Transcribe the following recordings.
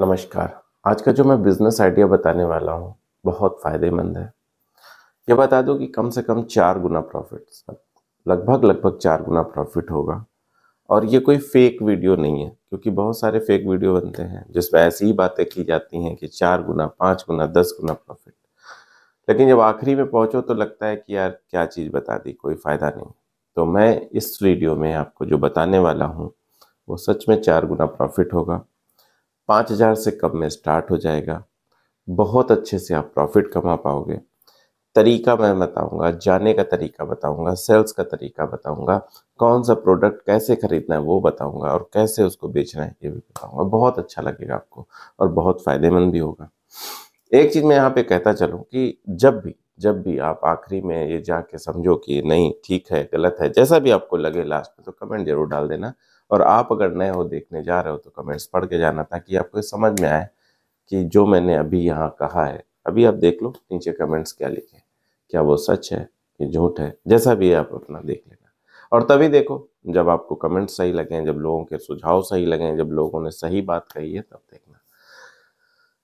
नमस्कार आज का जो मैं बिज़नेस आइडिया बताने वाला हूँ बहुत फ़ायदेमंद है ये बता दो कि कम से कम चार गुना प्रॉफिट लगभग लगभग चार गुना प्रॉफिट होगा और ये कोई फेक वीडियो नहीं है क्योंकि बहुत सारे फेक वीडियो बनते हैं जिसमें ऐसी ही बातें की जाती हैं कि चार गुना पाँच गुना दस गुना प्रॉफिट लेकिन जब आखिरी में पहुँचो तो लगता है कि यार क्या चीज़ बता दी कोई फ़ायदा नहीं तो मैं इस वीडियो में आपको जो बताने वाला हूँ वो सच में चार गुना प्रॉफिट होगा पाँच हज़ार से कम में स्टार्ट हो जाएगा बहुत अच्छे से आप प्रॉफिट कमा पाओगे तरीका मैं बताऊंगा जाने का तरीका बताऊंगा सेल्स का तरीका बताऊंगा कौन सा प्रोडक्ट कैसे खरीदना है वो बताऊंगा और कैसे उसको बेचना है ये भी बताऊंगा बहुत अच्छा लगेगा आपको और बहुत फ़ायदेमंद भी होगा एक चीज़ मैं यहाँ पे कहता चलूँ कि जब भी जब भी आप आखिरी में ये जाके समझो कि नहीं ठीक है गलत है जैसा भी आपको लगे लास्ट में तो कमेंट जरूर डाल देना और आप अगर नए हो देखने जा रहे हो तो कमेंट्स पढ़ के जाना ताकि आपको समझ में आए कि जो मैंने अभी यहाँ कहा है अभी आप देख लो नीचे कमेंट्स क्या लिखे क्या वो सच है कि झूठ है जैसा भी है आप अपना देख लेना और तभी देखो जब आपको कमेंट्स सही लगें जब लोगों के सुझाव सही लगें जब लोगों ने सही बात कही है तब देखना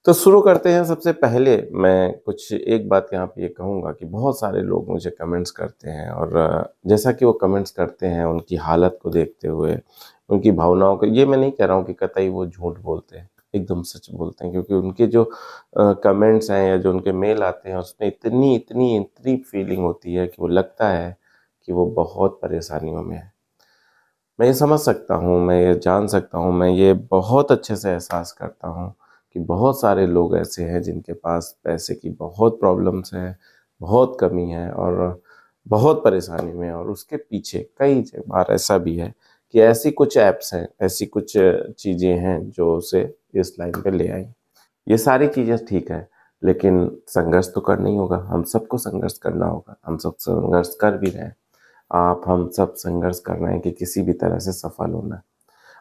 तो शुरू करते हैं सबसे पहले मैं कुछ एक बात यहाँ पे ये यह कहूँगा कि बहुत सारे लोग मुझे कमेंट्स करते हैं और जैसा कि वो कमेंट्स करते हैं उनकी हालत को देखते हुए उनकी भावनाओं को ये मैं नहीं कह रहा हूँ कि कतई वो झूठ बोलते हैं एकदम सच बोलते हैं क्योंकि उनके जो कमेंट्स हैं या जो उनके मेल आते हैं उसमें इतनी इतनी इतनी फीलिंग होती है कि वो लगता है कि वो बहुत परेशानियों में है मैं ये समझ सकता हूँ मैं ये जान सकता हूँ मैं ये बहुत अच्छे से एहसास करता हूँ कि बहुत सारे लोग ऐसे हैं जिनके पास पैसे की बहुत प्रॉब्लम्स हैं बहुत कमी है और बहुत परेशानी में और उसके पीछे कई बार ऐसा भी है कि ऐसी कुछ ऐप्स हैं ऐसी कुछ चीज़ें हैं जो उसे इस लाइन पे ले आई ये सारी चीज़ें ठीक है लेकिन संघर्ष तो करना ही होगा हम सबको संघर्ष करना होगा हम सब संघर्ष कर भी रहे हैं आप हम सब संघर्ष कर रहे हैं कि किसी भी तरह से सफल होना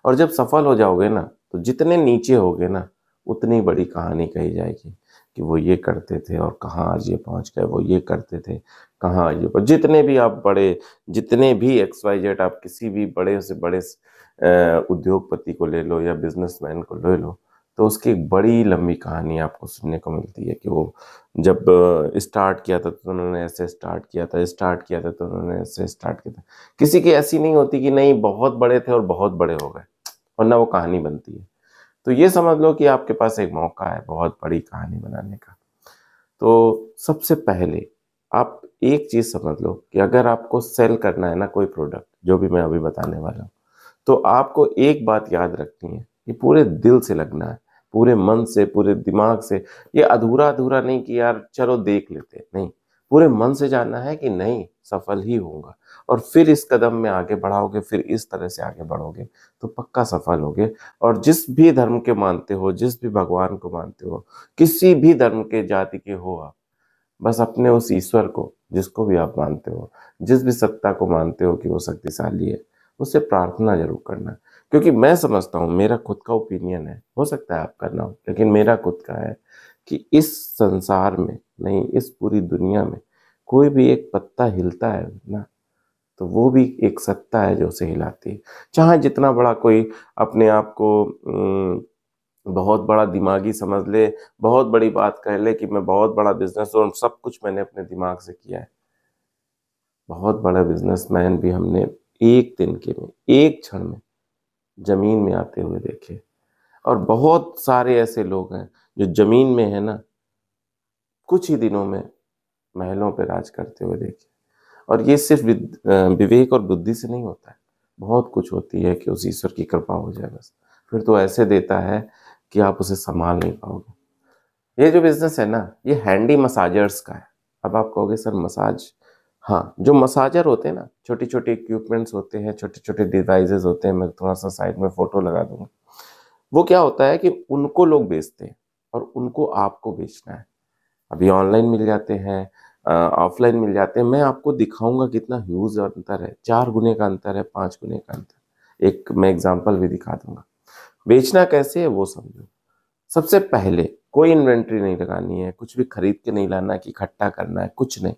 और जब सफल हो जाओगे ना तो जितने नीचे होगे ना उतनी बड़ी कहानी कही जाएगी कि वो ये करते थे और कहाँ आज ये पहुँच गए वो ये करते थे कहाँ ये पर जितने भी आप बड़े जितने भी एक्स वाई जेड आप किसी भी बड़े से बड़े उद्योगपति को ले लो या बिजनेसमैन को ले लो तो उसकी एक बड़ी लंबी कहानी आपको सुनने को मिलती है कि वो जब स्टार्ट किया था तो उन्होंने ऐसे स्टार्ट किया था स्टार्ट किया था तो उन्होंने ऐसे स्टार्ट किया था किसी की ऐसी नहीं होती कि नहीं बहुत बड़े थे और बहुत बड़े हो गए वरना वो कहानी बनती है तो ये समझ लो कि आपके पास एक मौका है बहुत बड़ी कहानी बनाने का तो सबसे पहले आप एक चीज़ समझ लो कि अगर आपको सेल करना है ना कोई प्रोडक्ट जो भी मैं अभी बताने वाला हूँ तो आपको एक बात याद रखनी है कि पूरे दिल से लगना है पूरे मन से पूरे दिमाग से ये अधूरा अधूरा नहीं कि यार चलो देख लेते नहीं पूरे मन से जानना है कि नहीं सफल ही होगा और फिर इस कदम में आगे बढ़ाओगे फिर इस तरह से आगे बढ़ोगे तो पक्का सफल होगे और जिस भी धर्म के मानते हो जिस भी भगवान को मानते हो किसी भी धर्म के जाति के हो आप बस अपने उस ईश्वर को जिसको भी आप मानते हो जिस भी सत्ता को मानते हो कि वो शक्तिशाली है उससे प्रार्थना जरूर करना क्योंकि मैं समझता हूँ मेरा खुद का ओपिनियन है हो सकता है आप करना हो लेकिन मेरा खुद का है कि इस संसार में नहीं इस पूरी दुनिया में कोई भी एक पत्ता हिलता है ना तो वो भी एक सत्ता है जो उसे हिलाती है चाहे जितना बड़ा कोई अपने आप को बहुत बड़ा दिमागी समझ ले बहुत बड़ी बात कह ले कि मैं बहुत बड़ा बिजनेस और सब कुछ मैंने अपने दिमाग से किया है बहुत बड़ा बिजनेसमैन भी हमने एक दिन के में एक क्षण में ज़मीन में आते हुए देखे और बहुत सारे ऐसे लोग हैं जो ज़मीन में है ना कुछ ही दिनों में महलों पर राज करते हुए देखे और ये सिर्फ विवेक और बुद्धि से नहीं होता है बहुत कुछ होती है कि उस ईश्वर की कृपा हो जाए बस फिर तो ऐसे देता है कि आप उसे संभाल नहीं पाओगे ये जो बिजनेस है ना ये हैंडी मसाजर्स का है अब आप कहोगे सर मसाज हाँ जो मसाजर होते हैं ना छोटे छोटे इक्विपमेंट्स होते हैं छोटे छोटे डिवाइजेज होते हैं मैं थोड़ा सा साइड में फ़ोटो लगा दूंगा वो क्या होता है कि उनको लोग बेचते हैं और उनको आपको बेचना है अभी ऑनलाइन मिल जाते हैं ऑफलाइन मिल जाते हैं मैं आपको दिखाऊंगा कितना ह्यूज अंतर है चार गुने का अंतर है पाँच गुने का अंतर एक मैं एग्जाम्पल भी दिखा दूंगा बेचना कैसे है वो समझो सबसे पहले कोई इन्वेंट्री नहीं लगानी है कुछ भी खरीद के नहीं लाना है कि इकट्ठा करना है कुछ नहीं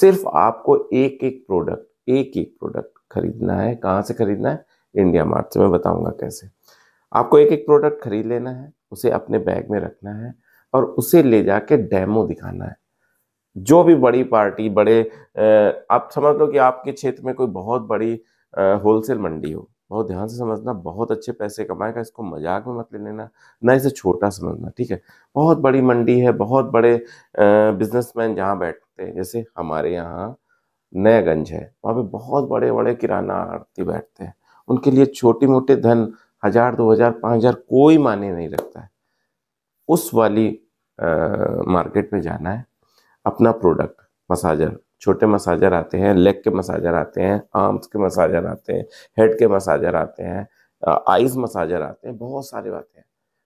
सिर्फ आपको एक एक प्रोडक्ट एक एक प्रोडक्ट खरीदना है कहाँ से खरीदना है इंडिया मार्ट से मैं बताऊंगा कैसे आपको एक एक प्रोडक्ट खरीद लेना है उसे अपने बैग में रखना है और उसे ले जाके डेमो दिखाना है जो भी बड़ी पार्टी बड़े आप समझ लो कि आपके क्षेत्र में कोई बहुत बड़ी होलसेल मंडी हो बहुत ध्यान से समझना बहुत अच्छे पैसे कमाएगा इसको मजाक में मत ले लेना ना इसे छोटा समझना ठीक है बहुत बड़ी मंडी है बहुत बड़े बिजनेसमैन जहाँ बैठते हैं जैसे हमारे यहाँ नयागंज है वहाँ पे बहुत बड़े बड़े किराना आरती बैठते हैं उनके लिए छोटी मोटे धन हज़ार दो हज़ार पाँच हज़ार कोई माने नहीं रखता है उस वाली मार्केट में जाना है अपना प्रोडक्ट मसाजर छोटे मसाजर आते हैं लेग के मसाजर आते हैं आर्म्स के मसाजर आते हैं हेड के मसाजर आते हैं आइज मसाजर आते हैं बहुत सारे आते हैं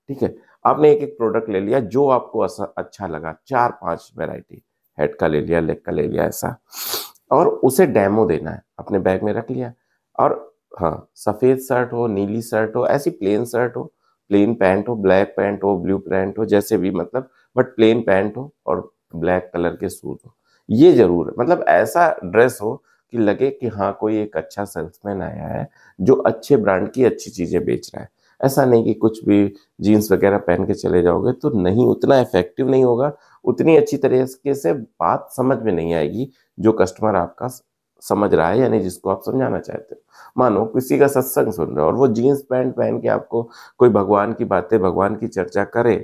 ठीक है आपने एक एक प्रोडक्ट ले लिया जो आपको अच्छा लगा चार पांच वेराइटी हेड का ले लिया लेग का ले लिया ऐसा और उसे डेमो देना है अपने बैग में रख लिया और हाँ सफ़ेद शर्ट हो नीली शर्ट हो ऐसी प्लेन शर्ट हो प्लेन पैंट हो ब्लैक पैंट हो ब्लू पैंट हो जैसे भी मतलब बट प्लेन पैंट हो और ब्लैक कलर के सूट हो ये जरूर मतलब ऐसा ड्रेस हो कि लगे कि हाँ कोई एक अच्छा सेल्समैन आया है जो अच्छे ब्रांड की अच्छी चीज़ें बेच रहा है ऐसा नहीं कि कुछ भी जीन्स वगैरह पहन के चले जाओगे तो नहीं उतना इफेक्टिव नहीं होगा उतनी अच्छी तरीके से बात समझ में नहीं आएगी जो कस्टमर आपका समझ रहा है यानी जिसको आप समझाना चाहते हो मानो किसी का सत्संग सुन रहे हो और वो जीन्स पैंट पहन के आपको कोई भगवान की बातें भगवान की चर्चा करे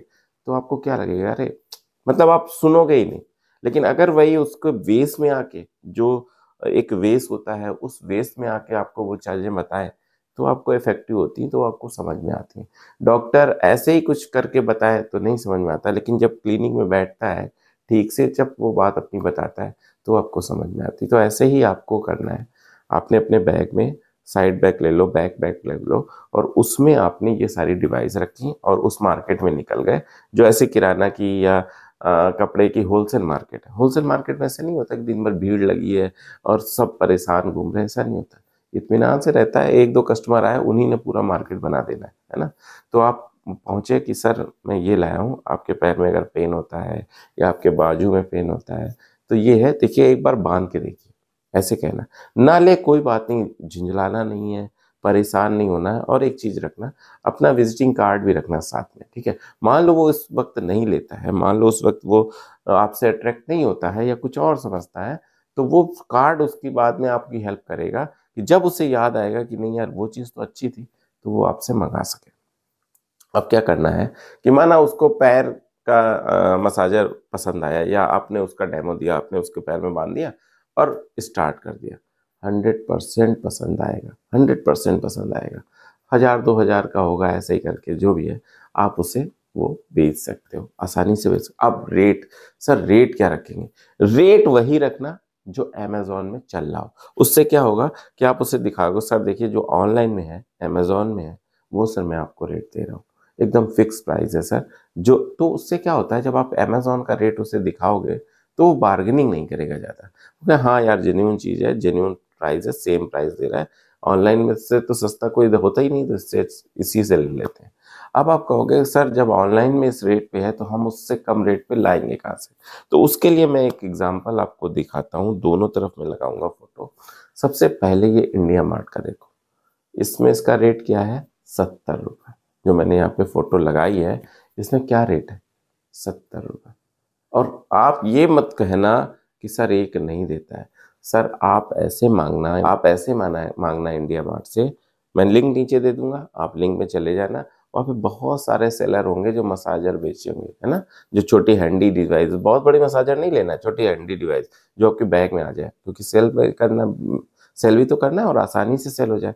तो आपको क्या लगेगा अरे मतलब आप सुनोगे ही नहीं लेकिन अगर वही उसके वेश में आके जो एक वेश होता है उस वेश में आके आपको वो चीज़ें बताएं तो आपको इफेक्टिव होती हैं तो आपको समझ में आती हैं डॉक्टर ऐसे ही कुछ करके बताए तो नहीं समझ में आता लेकिन जब क्लिनिक में बैठता है ठीक से जब वो बात अपनी बताता है तो आपको समझ में आती है तो ऐसे ही आपको करना है आपने अपने बैग में साइड बैग ले लो बैक बैग ले लो और उसमें आपने ये सारी डिवाइस रखी और उस मार्केट में निकल गए जो ऐसे किराना की या आ, कपड़े की होलसेल मार्केट है होलसेल मार्केट में ऐसा नहीं होता कि दिन भर भीड़ लगी है और सब परेशान घूम रहे हैं ऐसा नहीं होता इतमान से रहता है एक दो कस्टमर आए उन्हीं ने पूरा मार्केट बना देना है ना तो आप पहुँचे कि सर मैं ये लाया हूँ आपके पैर में अगर पेन होता है या आपके बाजू में पेन होता है तो ये है देखिए एक बार बांध के देखिए ऐसे कहना ना ले कोई बात नहीं झिझलाना नहीं है परेशान नहीं होना है और एक चीज़ रखना अपना विजिटिंग कार्ड भी रखना साथ में ठीक है मान लो वो उस वक्त नहीं लेता है मान लो उस वक्त वो आपसे अट्रैक्ट नहीं होता है या कुछ और समझता है तो वो कार्ड उसकी बाद में आपकी हेल्प करेगा कि जब उसे याद आएगा कि नहीं यार वो चीज़ तो अच्छी थी तो वो आपसे मंगा सके अब क्या करना है कि माना उसको पैर का आ, मसाजर पसंद आया या आपने उसका डेमो दिया आपने उसके पैर में बांध दिया और स्टार्ट कर दिया हंड्रेड परसेंट पसंद आएगा हंड्रेड परसेंट पसंद आएगा हज़ार दो हज़ार का होगा ऐसे ही करके जो भी है आप उसे वो बेच सकते हो आसानी से बेच सकते अब रेट सर रेट क्या रखेंगे रेट वही रखना जो अमेजोन में चल रहा हो उससे क्या होगा कि आप उसे दिखाओगे सर देखिए जो ऑनलाइन में है अमेजोन में है वो सर मैं आपको रेट दे रहा हूँ एकदम फिक्स प्राइस है सर जो तो उससे क्या होता है जब आप अमेजोन का रेट उसे दिखाओगे तो वो बार्गेनिंग नहीं करेगा ज़्यादा तो हाँ यार जेन्यून चीज़ है जेन्यून प्राइस है सेम प्राइस दे रहा है ऑनलाइन में से तो सस्ता कोई तो होता ही नहीं तो इससे इसी से ले लेते हैं अब आप कहोगे सर जब ऑनलाइन में इस रेट पे है तो हम उससे कम रेट पे लाएंगे कहाँ से तो उसके लिए मैं एक एग्जांपल आपको दिखाता हूँ दोनों तरफ में लगाऊंगा फोटो सबसे पहले ये इंडिया मार्ट का देखो इसमें इसका रेट क्या है सत्तर रुपये जो मैंने यहाँ पे फ़ोटो लगाई है इसमें क्या रेट है सत्तर रुपये और आप ये मत कहना कि सर एक नहीं देता है सर आप ऐसे मांगना आप ऐसे माना मांगना इंडिया मार्ट से मैं लिंक नीचे दे दूंगा आप लिंक में चले जाना वहाँ पे बहुत सारे सेलर होंगे जो मसाजर बेचे होंगे है ना जो छोटी हैंडी डिवाइस बहुत बड़ी मसाजर नहीं लेना है छोटी हैंडी डिवाइस जो आपके बैग में आ जाए क्योंकि सेल करना सेल भी तो करना है और आसानी से सेल हो जाए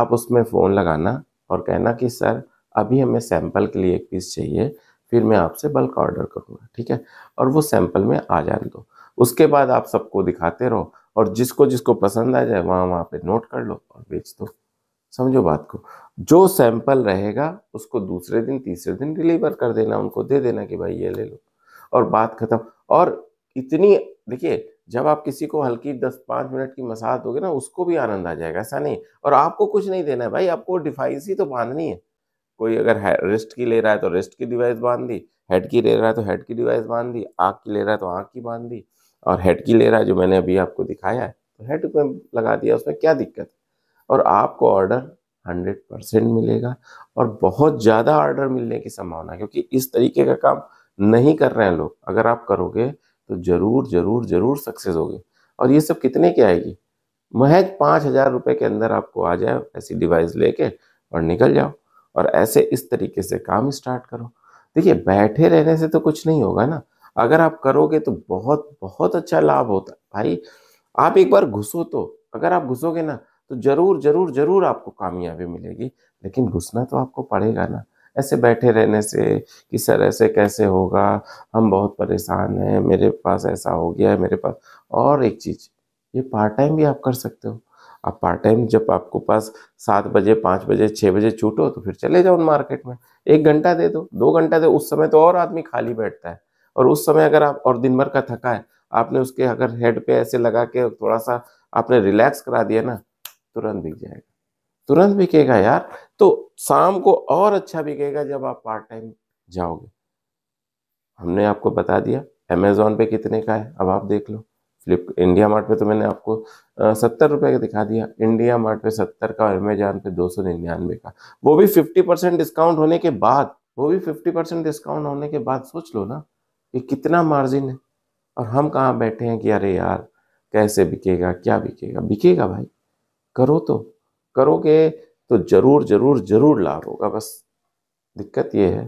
आप उसमें फ़ोन लगाना और कहना कि सर अभी हमें सैंपल के लिए एक पीस चाहिए फिर मैं आपसे बल्क ऑर्डर करूँगा ठीक है और वो सैंपल में आ जाने दो उसके बाद आप सबको दिखाते रहो और जिसको जिसको पसंद आ जाए वहाँ वहाँ पे नोट कर लो और बेच दो समझो बात को जो सैंपल रहेगा उसको दूसरे दिन तीसरे दिन डिलीवर कर देना उनको दे देना कि भाई ये ले लो और बात खत्म और इतनी देखिए जब आप किसी को हल्की दस पाँच मिनट की मसाज दोगे ना उसको भी आनंद आ जाएगा ऐसा नहीं और आपको कुछ नहीं देना है भाई आपको डिफाइंस ही तो बांधनी है कोई अगर रिस्ट की ले रहा है तो रिस्ट की डिवाइस बांध दी हेड की ले रहा है तो हेड की डिवाइस बांध दी आँख की ले रहा है तो आँख की बांध दी और हेड की ले रहा है जो मैंने अभी आपको दिखाया है तो हेड में लगा दिया उसमें क्या दिक्कत और आपको ऑर्डर हंड्रेड परसेंट मिलेगा और बहुत ज़्यादा ऑर्डर मिलने की संभावना क्योंकि इस तरीके का काम नहीं कर रहे हैं लोग अगर आप करोगे तो ज़रूर ज़रूर ज़रूर सक्सेस होगी और ये सब कितने की आएगी महज पाँच हज़ार रुपये के अंदर आपको आ जाए ऐसी डिवाइस लेके और निकल जाओ और ऐसे इस तरीके से काम स्टार्ट करो देखिए बैठे रहने से तो कुछ नहीं होगा ना अगर आप करोगे तो बहुत बहुत अच्छा लाभ होता है भाई आप एक बार घुसो तो अगर आप घुसोगे ना तो जरूर जरूर जरूर आपको कामयाबी मिलेगी लेकिन घुसना तो आपको पड़ेगा ना ऐसे बैठे रहने से कि सर ऐसे कैसे होगा हम बहुत परेशान हैं मेरे पास ऐसा हो गया है मेरे पास और एक चीज़ ये पार्ट टाइम भी आप कर सकते हो आप पार्ट टाइम जब आपको पास सात बजे पाँच बजे छः बजे छूटो तो फिर चले जाओ मार्केट में एक घंटा दे दो दो घंटा दे उस समय तो और आदमी खाली बैठता है और उस समय अगर आप और दिन भर का थका है आपने उसके अगर हेड पे ऐसे लगा के थोड़ा सा आपने रिलैक्स करा दिया ना तुरंत बिक जाएगा तुरंत बिकेगा यार तो शाम को और अच्छा बिकेगा जब आप पार्ट टाइम जाओगे हमने आपको बता दिया अमेजोन पे कितने का है अब आप देख लो फ्लिप इंडिया मार्ट पे तो मैंने आपको सत्तर रुपये का दिखा दिया इंडिया मार्ट पे सत्तर का और अमेजान पे दो सौ निन्यानवे का वो भी फिफ्टी परसेंट डिस्काउंट होने के बाद वो भी फिफ्टी परसेंट डिस्काउंट होने के बाद सोच लो ना कि कितना मार्जिन है और हम कहाँ बैठे हैं कि अरे यार कैसे बिकेगा क्या बिकेगा बिकेगा भाई करो तो करोगे तो जरूर जरूर जरूर लाभ होगा बस दिक्कत ये है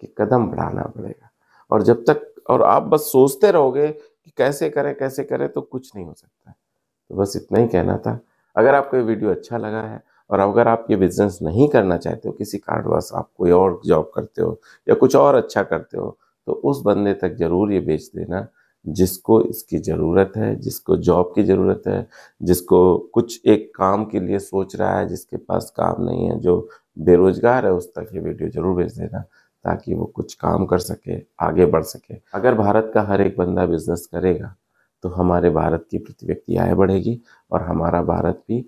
कि कदम बढ़ाना पड़ेगा और जब तक और आप बस सोचते रहोगे कि कैसे करें कैसे करें तो कुछ नहीं हो सकता है तो बस इतना ही कहना था अगर आपको ये वीडियो अच्छा लगा है और अगर आप ये बिज़नेस नहीं करना चाहते हो किसी कारणवश आप कोई और जॉब करते हो या कुछ और अच्छा करते हो तो उस बंदे तक ज़रूर ये बेच देना जिसको इसकी ज़रूरत है जिसको जॉब की ज़रूरत है जिसको कुछ एक काम के लिए सोच रहा है जिसके पास काम नहीं है जो बेरोज़गार है उस तक ये वीडियो ज़रूर भेज देना ताकि वो कुछ काम कर सके आगे बढ़ सके अगर भारत का हर एक बंदा बिजनेस करेगा तो हमारे भारत की प्रति व्यक्ति आय बढ़ेगी और हमारा भारत भी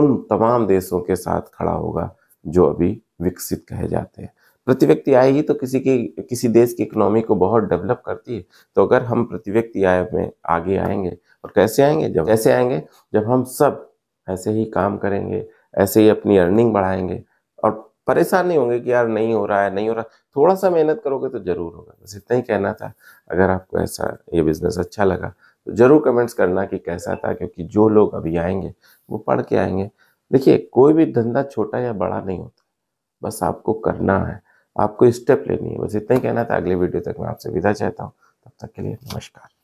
उन तमाम देशों के साथ खड़ा होगा जो अभी विकसित कहे जाते हैं प्रति व्यक्ति आय ही तो किसी की किसी देश की इकोनॉमी को बहुत डेवलप करती है तो अगर हम प्रति व्यक्ति आय में आगे आएंगे और कैसे आएंगे जब कैसे आएंगे जब हम सब ऐसे ही काम करेंगे ऐसे ही अपनी अर्निंग बढ़ाएंगे परेशान नहीं होंगे कि यार नहीं हो रहा है नहीं हो रहा थोड़ा सा मेहनत करोगे तो ज़रूर होगा बस इतना ही कहना था अगर आपको ऐसा ये बिज़नेस अच्छा लगा तो ज़रूर कमेंट्स करना कि कैसा था क्योंकि जो लोग अभी आएंगे वो पढ़ के आएंगे देखिए कोई भी धंधा छोटा या बड़ा नहीं होता बस आपको करना है आपको स्टेप लेनी है बस इतना ही कहना था अगले वीडियो तक मैं आपसे विदा चाहता हूँ तब तक के लिए नमस्कार